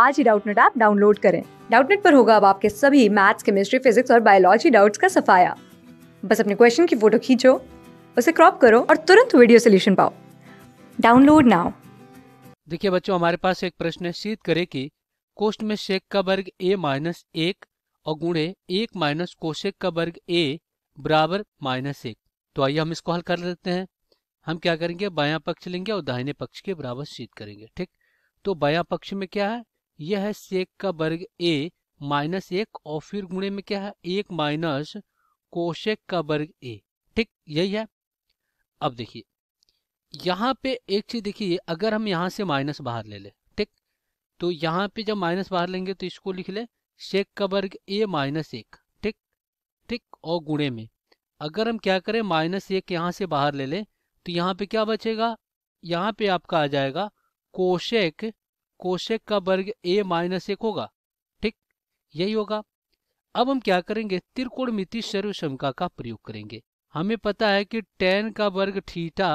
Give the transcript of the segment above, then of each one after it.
आज ही Doubtnet app download करें डाउटनेट पर होगा अब आपके सभी मैथ्स केमिस्ट्री फिजिक्स और बायोलॉजी डाउट्स का सफाया बस अपने क्वेश्चन की फोटो खींचो उसे क्रॉप करो और तुरंत वीडियो सोल्यूशन पाओ डाउनलोड नाउ देखिए बच्चों हमारे पास एक प्रश्न है सीध करे की कोष्ट में शेक का वर्ग ए माइनस एक और गुणे एक माइनस कोशेक का वर्ग ए बराबर माइनस एक तो आइए हम इसको हल कर लेते हैं हम क्या करेंगे बायां पक्ष लेंगे और दाहिने पक्ष के बराबर सीध करेंगे ठीक तो बायां पक्ष में क्या है यह है सेक का वर्ग ए माइनस एक और फिर गुणे में क्या है एक माइनस कोशेक का वर्ग ए ठीक यही है अब देखिए यहाँ पे एक चीज देखिए अगर हम यहाँ से माइनस बाहर ले ले ठीक तो यहाँ पे जब माइनस बाहर लेंगे तो इसको लिख ले शेक का वर्ग ए माइनस एक ठीक ठीक और गुणे में अगर हम क्या करें माइनस एक यहाँ से बाहर ले ले तो यहाँ पे क्या बचेगा यहाँ पे आपका आ जाएगा कोशेक कोशेक का वर्ग ए माइनस एक होगा ठीक यही होगा अब हम क्या करेंगे त्रिकोणमिति सर्वसमका का प्रयोग करेंगे हमें पता है कि टेन का वर्ग थीटा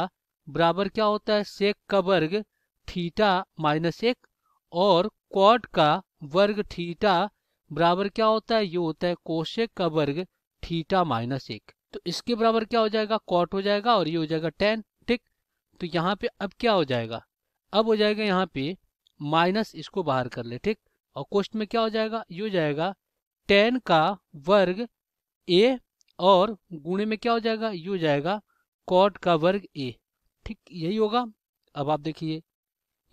बराबर क्या होता है सेक का वर्ग थीटा माइनस एक और क्वाड का वर्ग थीटा बराबर क्या होता है ये होता है कोशेक का वर्ग थीटा माइनस एक तो इसके बराबर क्या हो जाएगा कॉट हो जाएगा और ये हो जाएगा टेन ठीक तो यहाँ पे अब क्या हो जाएगा अब हो जाएगा यहाँ पे माइनस इसको बाहर कर ले ठीक और क्वेश्चन में क्या हो जाएगा ये हो जाएगा टेन का वर्ग ए और गुणे में क्या हो जाएगा ये हो जाएगा कॉट का वर्ग ए ठीक यही होगा अब आप देखिए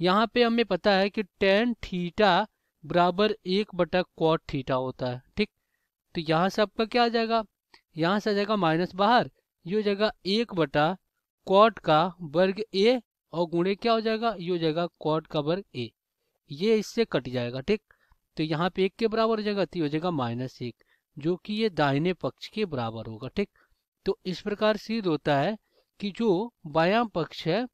यहाँ पे हमें पता है कि टेन थीटा बराबर एक बटा कॉट थीटा होता है ठीक तो यहाँ से आपका क्या आ जाएगा यहाँ से आ जाएगा माइनस बाहर ये हो जाएगा एक बटा कॉट का वर्ग ए और गुणे क्या हो जाएगा ये हो जाएगा कॉट का वर्ग ए ये इससे कट जाएगा ठीक तो यहाँ पे एक के बराबर हो जाएगा तो हो जाएगा माइनस एक जो कि ये दाहिने पक्ष के बराबर होगा ठीक तो इस प्रकार सिद्ध होता है कि जो बायां पक्ष है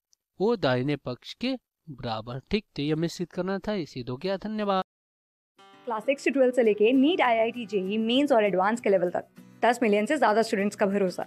वो दाहिने पक्ष के बराबर ठीक तो ये हमें सिद्ध करना था ये सिद्ध हो गया धन्यवाद क्लास सिक्स से ट्वेल्व से लेके NEET I I T JEE mains और एडवांस के लेवल तक दस मिलियन से ज्यादा स्टूडेंट्स का भरोसा